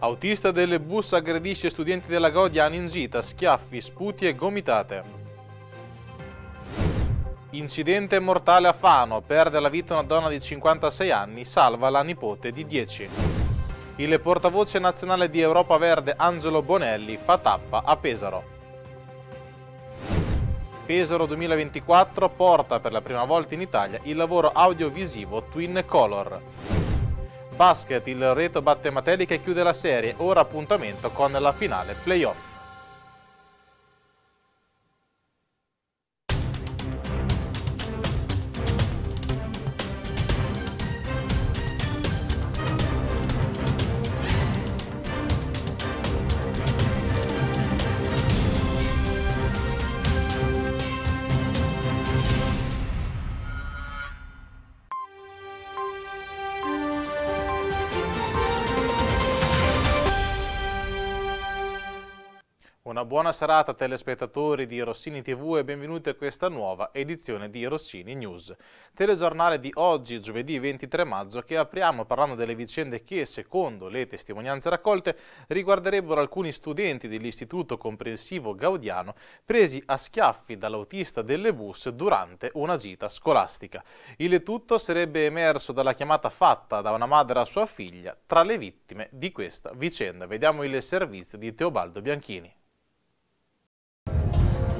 Autista del bus aggredisce studenti della Godia a Ninzita, schiaffi, sputi e gomitate. Incidente mortale a Fano, perde la vita una donna di 56 anni, salva la nipote di 10. Il portavoce nazionale di Europa Verde Angelo Bonelli fa tappa a Pesaro. Pesaro 2024 porta per la prima volta in Italia il lavoro audiovisivo Twin Color. Basket, il Reto batte Mateli e chiude la serie, ora appuntamento con la finale playoff. Una buona serata telespettatori di Rossini TV e benvenuti a questa nuova edizione di Rossini News. Telegiornale di oggi, giovedì 23 maggio, che apriamo parlando delle vicende che, secondo le testimonianze raccolte, riguarderebbero alcuni studenti dell'Istituto Comprensivo Gaudiano presi a schiaffi dall'autista delle bus durante una gita scolastica. Il tutto sarebbe emerso dalla chiamata fatta da una madre a sua figlia tra le vittime di questa vicenda. Vediamo il servizio di Teobaldo Bianchini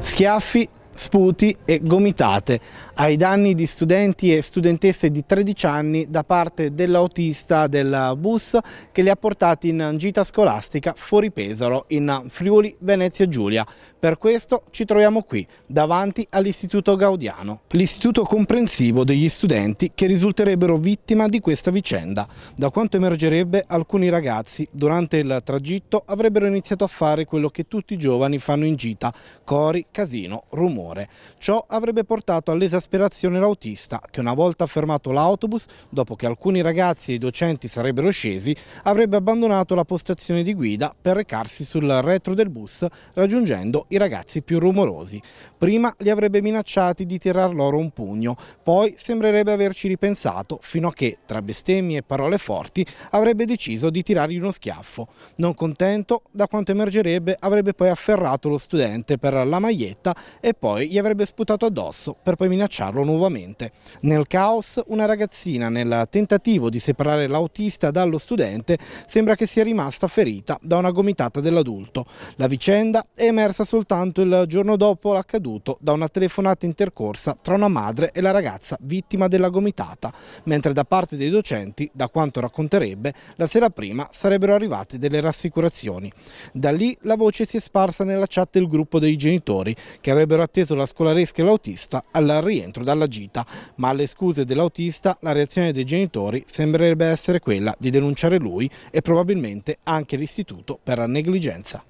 schiaffi sputi e gomitate ai danni di studenti e studentesse di 13 anni da parte dell'autista del bus che li ha portati in gita scolastica fuori Pesaro in Friuli Venezia Giulia. Per questo ci troviamo qui davanti all'Istituto Gaudiano, l'istituto comprensivo degli studenti che risulterebbero vittima di questa vicenda. Da quanto emergerebbe alcuni ragazzi durante il tragitto avrebbero iniziato a fare quello che tutti i giovani fanno in gita, cori, casino, rumore rumore. Ciò avrebbe portato all'esasperazione l'autista che una volta fermato l'autobus, dopo che alcuni ragazzi e i docenti sarebbero scesi, avrebbe abbandonato la postazione di guida per recarsi sul retro del bus raggiungendo i ragazzi più rumorosi. Prima li avrebbe minacciati di tirar loro un pugno, poi sembrerebbe averci ripensato fino a che, tra bestemmie e parole forti, avrebbe deciso di tirargli uno schiaffo. Non contento, da quanto emergerebbe, avrebbe poi afferrato lo studente per la maglietta e poi poi gli avrebbe sputato addosso per poi minacciarlo nuovamente. Nel caos una ragazzina nel tentativo di separare l'autista dallo studente sembra che sia rimasta ferita da una gomitata dell'adulto. La vicenda è emersa soltanto il giorno dopo l'accaduto da una telefonata intercorsa tra una madre e la ragazza vittima della gomitata, mentre da parte dei docenti, da quanto racconterebbe, la sera prima sarebbero arrivate delle rassicurazioni. Da lì la voce si è sparsa nella chat del gruppo dei genitori che avrebbero attivato atteso la scolaresca e l'autista al rientro dalla gita, ma alle scuse dell'autista la reazione dei genitori sembrerebbe essere quella di denunciare lui e probabilmente anche l'istituto per la negligenza.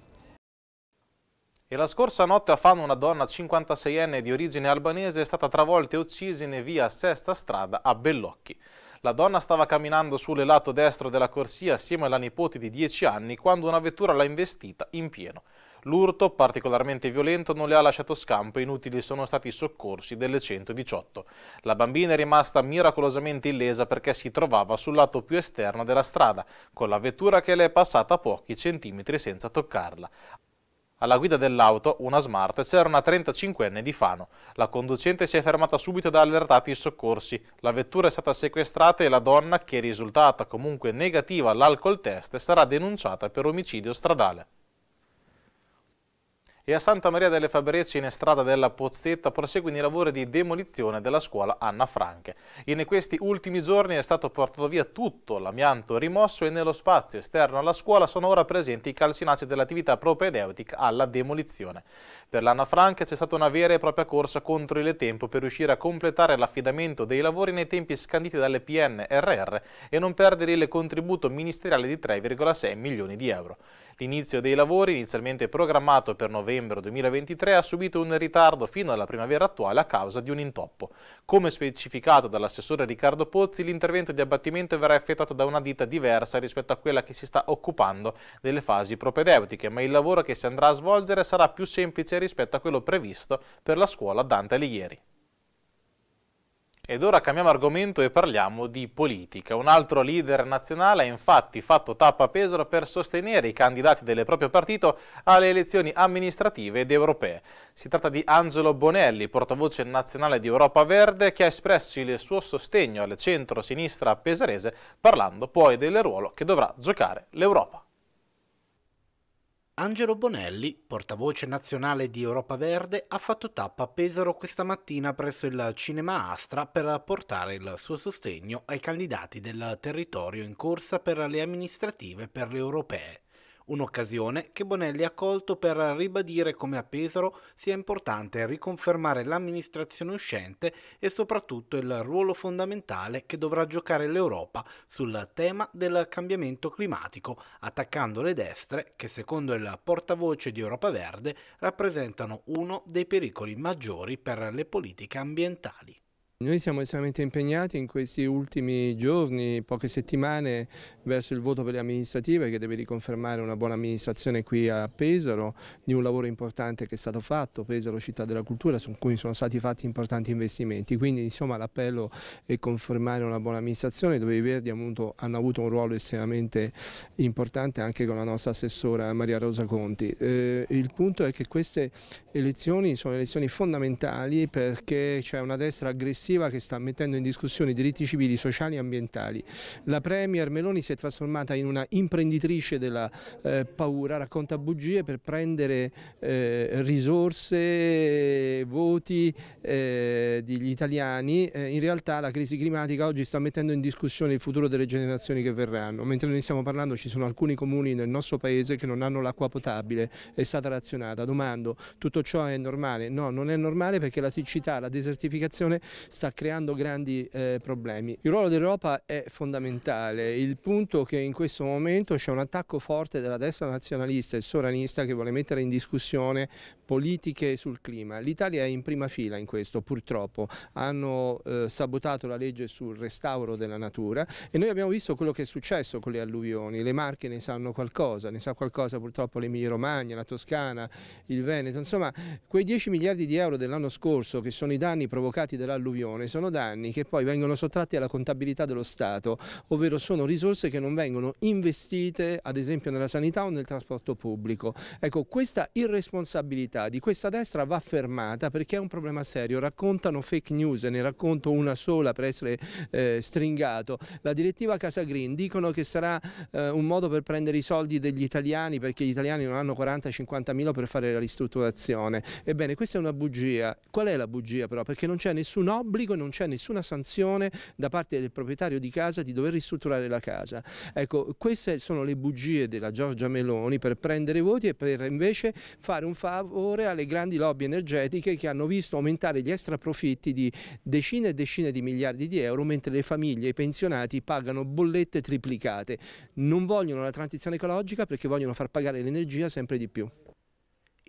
E la scorsa notte a Fano una donna 56enne di origine albanese è stata travolta e uccisa in via Sesta Strada a Bellocchi. La donna stava camminando sul lato destro della corsia assieme alla nipote di 10 anni quando una vettura l'ha investita in pieno. L'urto, particolarmente violento, non le ha lasciato scampo e inutili sono stati i soccorsi delle 118. La bambina è rimasta miracolosamente illesa perché si trovava sul lato più esterno della strada, con la vettura che le è passata pochi centimetri senza toccarla. Alla guida dell'auto, una Smart, c'era una 35enne di Fano. La conducente si è fermata subito da allertati i soccorsi. La vettura è stata sequestrata e la donna, che è risultata comunque negativa all'alcol test, sarà denunciata per omicidio stradale e a Santa Maria delle Fabreci in strada della Pozzetta proseguono i lavori di demolizione della scuola Anna Franche. In questi ultimi giorni è stato portato via tutto l'amianto rimosso e nello spazio esterno alla scuola sono ora presenti i calcinacci dell'attività propedeutica alla demolizione. Per l'Anna Franche c'è stata una vera e propria corsa contro il tempo per riuscire a completare l'affidamento dei lavori nei tempi scanditi dalle PNRR e non perdere il contributo ministeriale di 3,6 milioni di euro. L'inizio dei lavori, inizialmente programmato per novembre 2023, ha subito un ritardo fino alla primavera attuale a causa di un intoppo. Come specificato dall'assessore Riccardo Pozzi, l'intervento di abbattimento verrà effettuato da una ditta diversa rispetto a quella che si sta occupando delle fasi propedeutiche, ma il lavoro che si andrà a svolgere sarà più semplice rispetto a quello previsto per la scuola Dante Alighieri. Ed ora cambiamo argomento e parliamo di politica. Un altro leader nazionale ha infatti fatto tappa a Pesaro per sostenere i candidati del proprio partito alle elezioni amministrative ed europee. Si tratta di Angelo Bonelli, portavoce nazionale di Europa Verde, che ha espresso il suo sostegno al centro-sinistra pesarese parlando poi del ruolo che dovrà giocare l'Europa. Angelo Bonelli, portavoce nazionale di Europa Verde, ha fatto tappa a Pesaro questa mattina presso il Cinema Astra per portare il suo sostegno ai candidati del territorio in corsa per le amministrative per le europee. Un'occasione che Bonelli ha colto per ribadire come a Pesaro sia importante riconfermare l'amministrazione uscente e soprattutto il ruolo fondamentale che dovrà giocare l'Europa sul tema del cambiamento climatico, attaccando le destre che secondo il portavoce di Europa Verde rappresentano uno dei pericoli maggiori per le politiche ambientali. Noi siamo estremamente impegnati in questi ultimi giorni, poche settimane, verso il voto per le amministrative che deve riconfermare una buona amministrazione qui a Pesaro, di un lavoro importante che è stato fatto, Pesaro città della cultura, su cui sono stati fatti importanti investimenti. Quindi insomma l'appello è confermare una buona amministrazione dove i Verdi appunto, hanno avuto un ruolo estremamente importante anche con la nostra assessora Maria Rosa Conti. Eh, il punto è che queste elezioni sono elezioni fondamentali perché c'è una destra aggressiva repressiva che sta mettendo in discussione i diritti civili, sociali e ambientali. La Premier Meloni si è trasformata in una imprenditrice della eh, paura, racconta bugie per prendere eh, risorse, voti eh, degli italiani. Eh, in realtà la crisi climatica oggi sta mettendo in discussione il futuro delle generazioni che verranno. Mentre noi stiamo parlando ci sono alcuni comuni nel nostro paese che non hanno l'acqua potabile, è stata razionata. Domando, tutto ciò è normale? No, non è normale perché la siccità, la desertificazione sta creando grandi eh, problemi. Il ruolo dell'Europa è fondamentale, il punto che in questo momento c'è un attacco forte della destra nazionalista e sovranista che vuole mettere in discussione politiche sul clima. L'Italia è in prima fila in questo purtroppo, hanno eh, sabotato la legge sul restauro della natura e noi abbiamo visto quello che è successo con le alluvioni, le Marche ne sanno qualcosa, ne sa qualcosa purtroppo l'Emilia Romagna, la Toscana, il Veneto, insomma quei 10 miliardi di euro dell'anno scorso che sono i danni provocati dall'alluvione amministrazione sono danni che poi vengono sottratti alla contabilità dello Stato, ovvero sono risorse che non vengono investite ad esempio nella sanità o nel trasporto pubblico. Ecco, questa irresponsabilità di questa destra va fermata perché è un problema serio, raccontano fake news, ne racconto una sola per essere eh, stringato. La direttiva Casa Green dicono che sarà eh, un modo per prendere i soldi degli italiani perché gli italiani non hanno 40-50 mila per fare la ristrutturazione. Ebbene, questa è una bugia. Qual è la bugia però? Perché non c'è nessun obbligo obbligo, non c'è nessuna sanzione da parte del proprietario di casa di dover ristrutturare la casa. Ecco, queste sono le bugie della Giorgia Meloni per prendere voti e per invece fare un favore alle grandi lobby energetiche che hanno visto aumentare gli extraprofitti di decine e decine di miliardi di euro mentre le famiglie e i pensionati pagano bollette triplicate. Non vogliono la transizione ecologica perché vogliono far pagare l'energia sempre di più.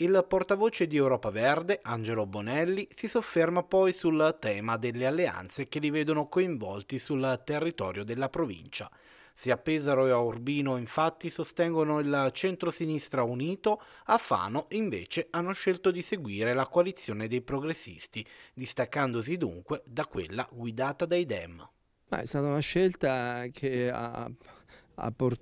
Il portavoce di Europa Verde, Angelo Bonelli, si sofferma poi sul tema delle alleanze che li vedono coinvolti sul territorio della provincia. Sia Pesaro e a Urbino infatti sostengono il centro-sinistra unito, a Fano invece hanno scelto di seguire la coalizione dei progressisti, distaccandosi dunque da quella guidata dai Dem. Ma è stata una scelta che ha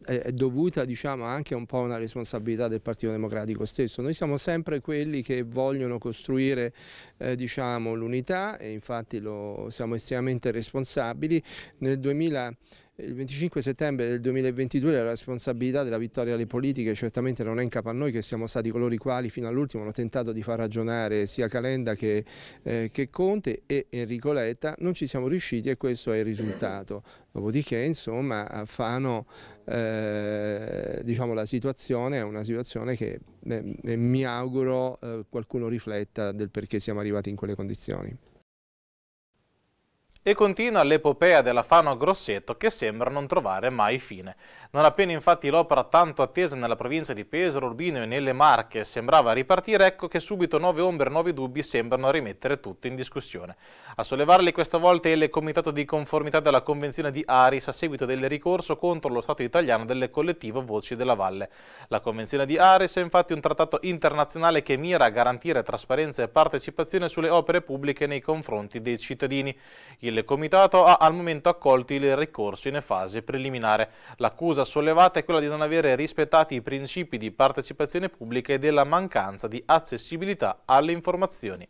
è dovuta diciamo, anche un po' a una responsabilità del Partito Democratico stesso. Noi siamo sempre quelli che vogliono costruire eh, diciamo, l'unità e infatti lo, siamo estremamente responsabili. Nel 2000 il 25 settembre del 2022 la responsabilità della vittoria alle politiche certamente non è in capo a noi che siamo stati coloro i quali fino all'ultimo hanno tentato di far ragionare sia Calenda che, eh, che, Conte e Enrico Letta, non ci siamo riusciti e questo è il risultato. Dopodiché insomma a Fano eh, diciamo, la situazione è una situazione che eh, mi auguro eh, qualcuno rifletta del perché siamo arrivati in quelle condizioni e continua l'epopea della Fano a Grosseto che sembra non trovare mai fine. Non appena infatti l'opera tanto attesa nella provincia di Pesaro, Urbino e nelle Marche sembrava ripartire, ecco che subito nuove ombre e nuovi dubbi sembrano rimettere tutto in discussione. A sollevarli questa volta è il Comitato di Conformità della Convenzione di Aris a seguito del ricorso contro lo Stato italiano del collettivo Voci della Valle. La Convenzione di Aris è infatti un trattato internazionale che mira a garantire trasparenza e partecipazione sulle opere pubbliche nei confronti dei cittadini. Il il Comitato ha al momento accolto il ricorso in fase preliminare. L'accusa sollevata è quella di non avere rispettati i principi di partecipazione pubblica e della mancanza di accessibilità alle informazioni.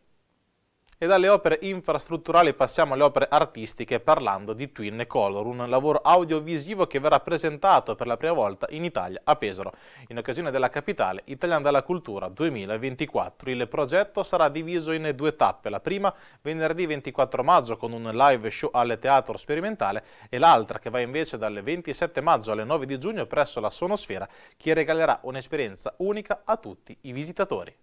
E dalle opere infrastrutturali passiamo alle opere artistiche parlando di Twin Color, un lavoro audiovisivo che verrà presentato per la prima volta in Italia a Pesaro, in occasione della capitale italiana della cultura 2024. Il progetto sarà diviso in due tappe, la prima venerdì 24 maggio con un live show al Teatro Sperimentale e l'altra che va invece dal 27 maggio alle 9 di giugno presso la Sonosfera che regalerà un'esperienza unica a tutti i visitatori.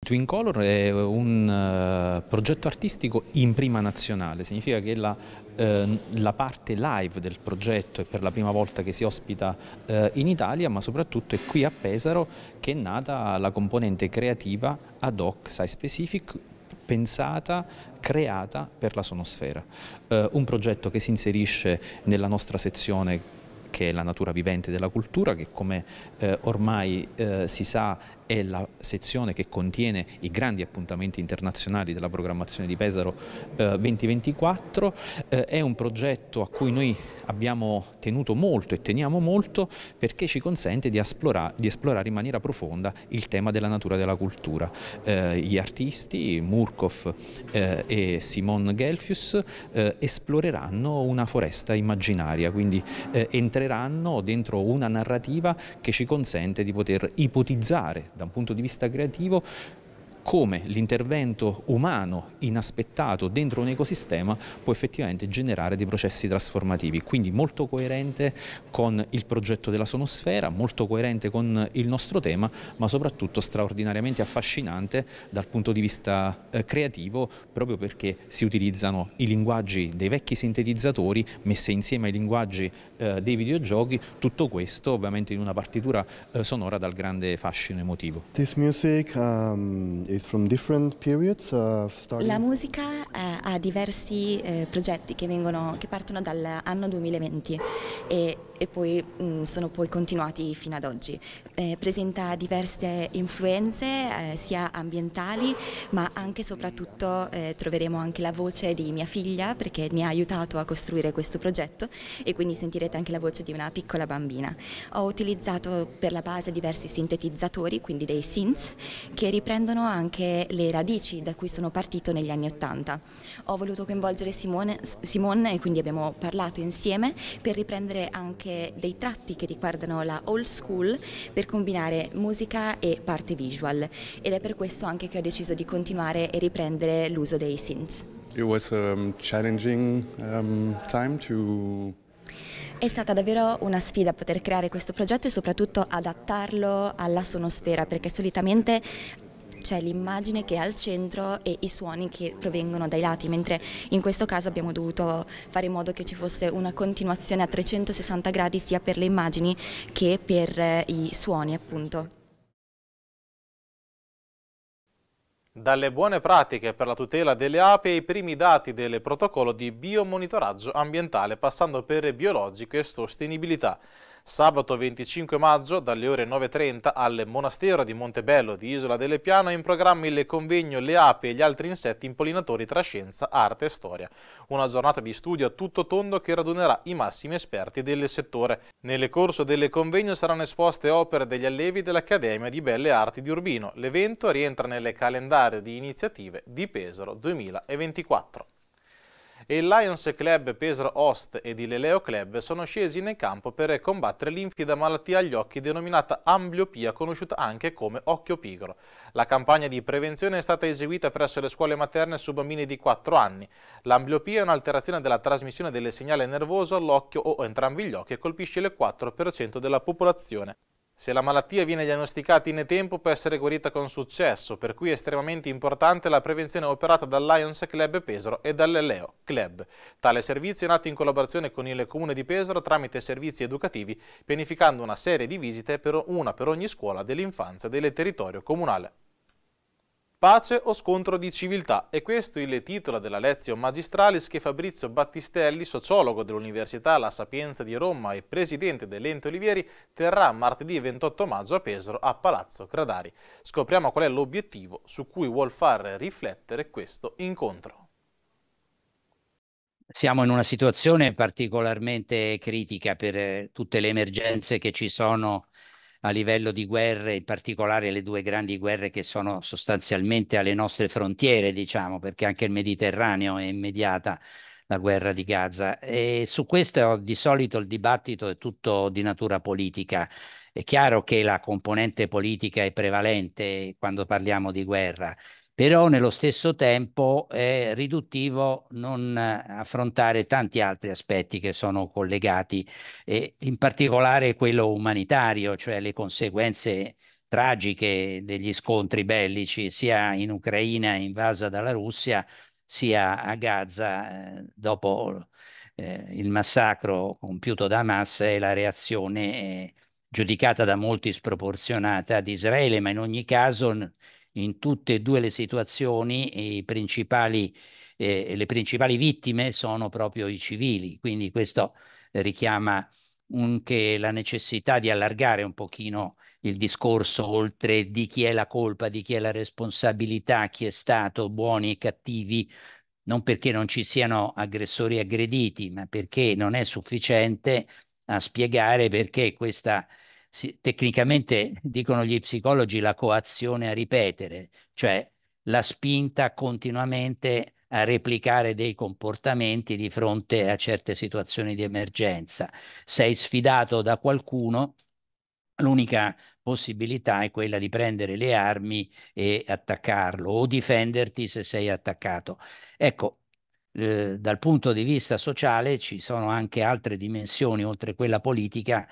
Twin Color è un eh, progetto artistico in prima nazionale, significa che la, ehm, la, parte live del progetto è per la prima volta che si ospita eh, in Italia, ma soprattutto è qui a Pesaro che è nata la componente creativa ad hoc, sai specific, pensata, creata per la sonosfera. Eh, un progetto che si inserisce nella nostra sezione che è la natura vivente della cultura, che come eh, ormai eh, si sa è la sezione che contiene i grandi appuntamenti internazionali della programmazione di Pesaro eh, 2024, eh, è un progetto a cui noi abbiamo tenuto molto e teniamo molto perché ci consente di, esplora, di esplorare in maniera profonda il tema della natura della cultura. Eh, gli artisti Murkov eh, e Simon Gelfius eh, esploreranno una foresta immaginaria, quindi eh, entreranno dentro una narrativa che ci consente di poter ipotizzare da un punto di vista creativo come l'intervento umano inaspettato dentro un ecosistema può effettivamente generare dei processi trasformativi, quindi molto coerente con il progetto della sonosfera, molto coerente con il nostro tema, ma soprattutto straordinariamente affascinante dal punto di vista eh, creativo, proprio perché si utilizzano i linguaggi dei vecchi sintetizzatori messi insieme ai linguaggi eh, dei videogiochi, tutto questo ovviamente in una partitura eh, sonora dal grande fascino emotivo. This music um, is periods, uh, starting... La musica eh, ha diversi eh, progetti che, vengono, che partono dall'anno 2020 e e poi mh, mm, sono poi continuati fino ad oggi. Eh, presenta diverse influenze eh, sia ambientali ma anche e soprattutto eh, troveremo anche la voce di mia figlia perché mi ha aiutato a costruire questo progetto e quindi sentirete anche la voce di una piccola bambina. Ho utilizzato per la base diversi sintetizzatori, quindi dei synths, che riprendono anche le radici da cui sono partito negli anni Ottanta. Ho voluto coinvolgere Simone, Simone e quindi abbiamo parlato insieme per riprendere anche anche dei tratti che riguardano la old school per combinare musica e parte visual ed è per questo anche che ho deciso di continuare e riprendere l'uso dei synths. It was a um, challenging um, time to è stata davvero una sfida poter creare questo progetto e soprattutto adattarlo alla sonosfera perché solitamente c'è l'immagine che è al centro e i suoni che provengono dai lati, mentre in questo caso abbiamo dovuto fare in modo che ci fosse una continuazione a 360 gradi sia per le immagini che per eh, i suoni appunto. Dalle buone pratiche per la tutela delle api ai primi dati del protocollo di biomonitoraggio ambientale passando per biologico e sostenibilità. Sabato 25 maggio dalle ore 9.30 al Monastero di Montebello di Isola delle Piano è in programma il convegno Le api e gli altri insetti impollinatori tra scienza, arte e storia. Una giornata di studio a tutto tondo che radunerà i massimi esperti del settore. Nel corso del convegno saranno esposte opere degli allevi dell'Accademia di Belle Arti di Urbino. L'evento rientra nel calendario di iniziative di Pesaro 2024 e il Lions Club Pesaro Host ed il Leleo Club sono scesi nel campo per combattere l'infida malattia agli occhi denominata ambliopia, conosciuta anche come occhio pigro. La campagna di prevenzione è stata eseguita presso le scuole materne su bambini di 4 anni. L'ambliopia è un'alterazione della trasmissione del segnale nervoso all'occhio o entrambi gli occhi e colpisce il 4% della popolazione se la malattia viene diagnosticata in tempo può essere guarita con successo, per cui è estremamente importante la prevenzione operata dal Lions Club Pesaro e dall'Eleo Club. Tale servizio è nato in collaborazione con il Comune di Pesaro tramite servizi educativi, pianificando una serie di visite, per una per ogni scuola dell'infanzia del territorio comunale. Pace o scontro di civiltà? E questo è il titolo della lezione magistralis che Fabrizio Battistelli, sociologo dell'Università La Sapienza di Roma e presidente dell'Ente Olivieri, terrà martedì 28 maggio a Pesaro a Palazzo Cradari. Scopriamo qual è l'obiettivo su cui vuol far riflettere questo incontro siamo in una situazione particolarmente critica per eh, tutte le emergenze che ci sono a livello di guerre, in particolare le due grandi guerre che sono sostanzialmente alle nostre frontiere, diciamo, perché anche il Mediterraneo è immediata la guerra di Gaza. E su questo di solito il dibattito è tutto di natura politica. È chiaro che la componente politica è prevalente quando parliamo di guerra però nello stesso tempo è riduttivo non affrontare tanti altri aspetti che sono collegati, e in particolare quello umanitario, cioè le conseguenze tragiche degli scontri bellici sia in Ucraina invasa dalla Russia, sia a Gaza eh, dopo eh, il massacro compiuto da Hamas e la reazione eh, giudicata da molti sproporzionata di Israele, ma in ogni caso in tutte e due le situazioni principali, eh, le principali vittime sono proprio i civili, quindi questo richiama anche la necessità di allargare un pochino il discorso oltre di chi è la colpa, di chi è la responsabilità, chi è stato buoni e cattivi, non perché non ci siano aggressori aggrediti, ma perché non è sufficiente a spiegare perché questa si, tecnicamente dicono gli psicologi la coazione a ripetere, cioè la spinta continuamente a replicare dei comportamenti di fronte a certe situazioni di emergenza. Sei sfidato da qualcuno, l'unica possibilità è quella di prendere le armi e attaccarlo o difenderti se sei attaccato. Ecco, eh, dal punto di vista sociale ci sono anche altre dimensioni oltre quella politica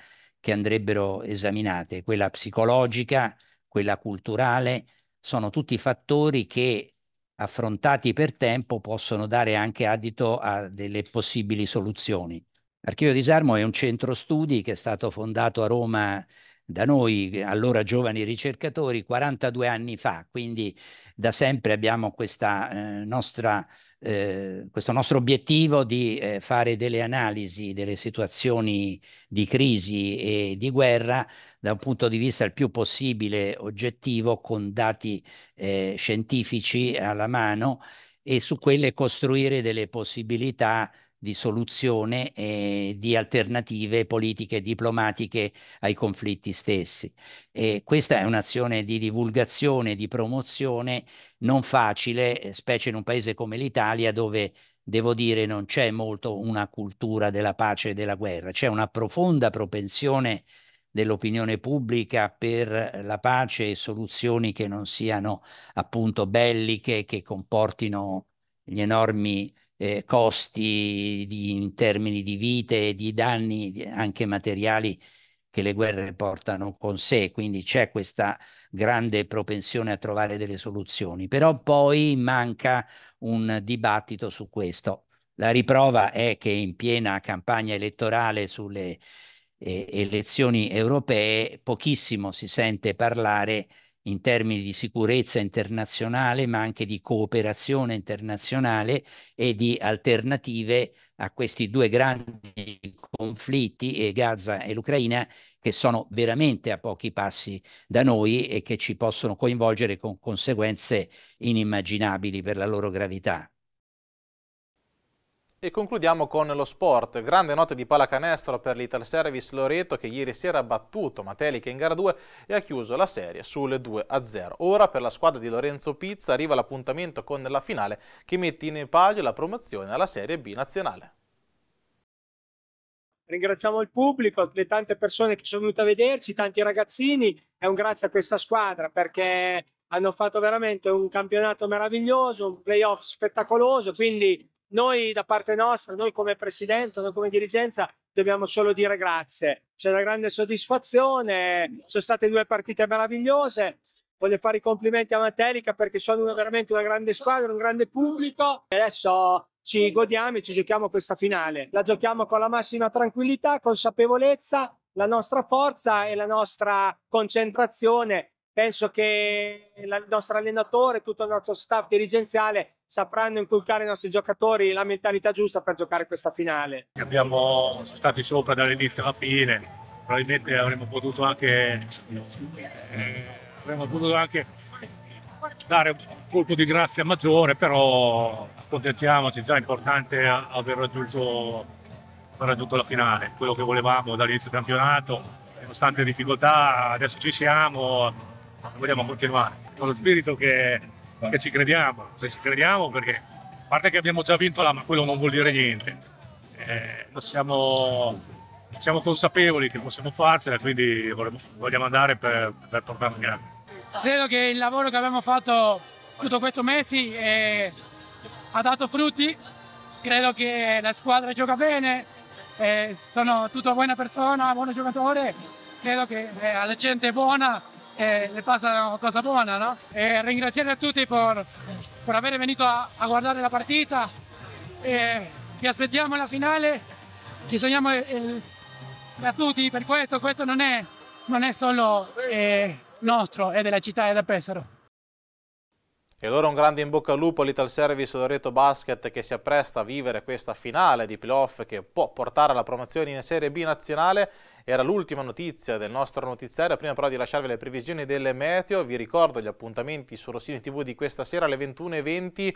che andrebbero esaminate, quella psicologica, quella culturale, sono tutti fattori che affrontati per tempo possono dare anche adito a delle possibili soluzioni. L'Archivio di Sarmo è un centro studi che è stato fondato a Roma da noi, allora giovani ricercatori, 42 anni fa, quindi da sempre abbiamo questa eh, nostra eh, questo nostro obiettivo di eh, fare delle analisi delle situazioni di crisi e di guerra da un punto di vista il più possibile oggettivo con dati eh, scientifici alla mano e su quelle costruire delle possibilità di soluzione e di alternative politiche e diplomatiche ai conflitti stessi. E questa è un'azione di divulgazione, di promozione non facile, eh, specie in un paese come l'Italia dove devo dire non c'è molto una cultura della pace e della guerra, c'è una profonda propensione dell'opinione pubblica per la pace e soluzioni che non siano appunto belliche, che comportino gli enormi eh, costi di, in termini di vite e di danni anche materiali che le guerre portano con sé, quindi c'è questa grande propensione a trovare delle soluzioni, però poi manca un dibattito su questo. La riprova è che in piena campagna elettorale sulle eh, elezioni europee pochissimo si sente parlare in termini di sicurezza internazionale, ma anche di cooperazione internazionale e di alternative a questi due grandi conflitti, Gaza e l'Ucraina, che sono veramente a pochi passi da noi e che ci possono coinvolgere con conseguenze inimmaginabili per la loro gravità. E concludiamo con lo sport. Grande notte di palacanestro per l'Ital Service Loreto che ieri sera ha battuto Matelica in gara 2 e ha chiuso la serie sulle 2-0. Ora per la squadra di Lorenzo Pizza arriva l'appuntamento con la finale che mette in palio la promozione alla Serie B nazionale. Ringraziamo il pubblico, le tante persone che sono venute a vederci, tanti ragazzini. È un grazie a questa squadra perché hanno fatto veramente un campionato meraviglioso, un playoff spettacoloso, quindi noi da parte nostra, noi come presidenza, noi come dirigenza, dobbiamo solo dire grazie. C'è una grande soddisfazione, sono state due partite meravigliose. Voglio fare i complimenti a Materica perché sono una, veramente una grande squadra, un grande pubblico. E adesso ci godiamo e ci giochiamo questa finale. La giochiamo con la massima tranquillità, consapevolezza, la nostra forza e la nostra concentrazione penso che il nostro allenatore, tutto il nostro staff dirigenziale sapranno inculcare ai nostri giocatori la mentalità giusta per giocare questa finale. Abbiamo stati sopra dall'inizio alla fine, probabilmente avremmo potuto anche, eh, avremmo potuto anche dare un colpo di grazia maggiore, però accontentiamoci, già è importante aver raggiunto, aver raggiunto la finale, quello che volevamo dall'inizio del campionato, nonostante le difficoltà adesso ci siamo, vogliamo continuare con lo spirito che, che ci crediamo, che ci crediamo perché a parte che abbiamo già vinto là, ma quello non vuol dire niente. Eh, siamo, siamo, consapevoli che possiamo farcela, quindi vogliamo, vogliamo andare per, per tornare in grande. Credo che il lavoro che abbiamo fatto tutto questo mese eh, ha dato frutti, credo che la squadra gioca bene, eh, sono tutta buona persona, buon giocatore, credo che eh, la gente è buona, e eh, le passa una cosa buona, no? E ringraziare a tutti per, per aver venuto a, a, guardare la partita. E vi aspettiamo la finale, ci sogniamo il, da tutti per questo, questo non è, non è solo eh, nostro, è della città, è da Pesaro. E allora un grande in bocca al lupo all'Ital Service Loreto Basket che si appresta a vivere questa finale di playoff che può portare alla promozione in Serie B nazionale. Era l'ultima notizia del nostro notiziario, prima però di lasciarvi le previsioni delle meteo, vi ricordo gli appuntamenti su Rossini TV di questa sera alle 21.20.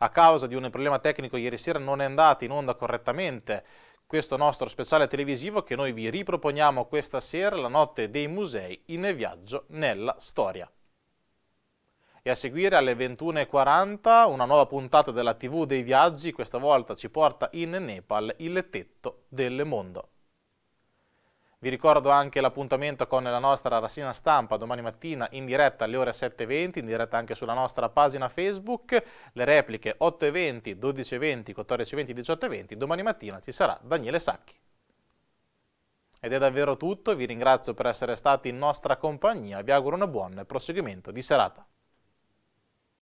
A causa di un problema tecnico ieri sera non è andato in onda correttamente questo nostro speciale televisivo che noi vi riproponiamo questa sera, la notte dei musei in viaggio nella storia e a seguire alle 21.40 una nuova puntata della TV dei viaggi, questa volta ci porta in Nepal il tetto del mondo. Vi ricordo anche l'appuntamento con la nostra rassegna stampa domani mattina in diretta alle ore 7.20, in diretta anche sulla nostra pagina Facebook, le repliche 8.20, 12.20, 14.20, 18.20, domani mattina ci sarà Daniele Sacchi. Ed è davvero tutto, vi ringrazio per essere stati in nostra compagnia, vi auguro un buon proseguimento di serata.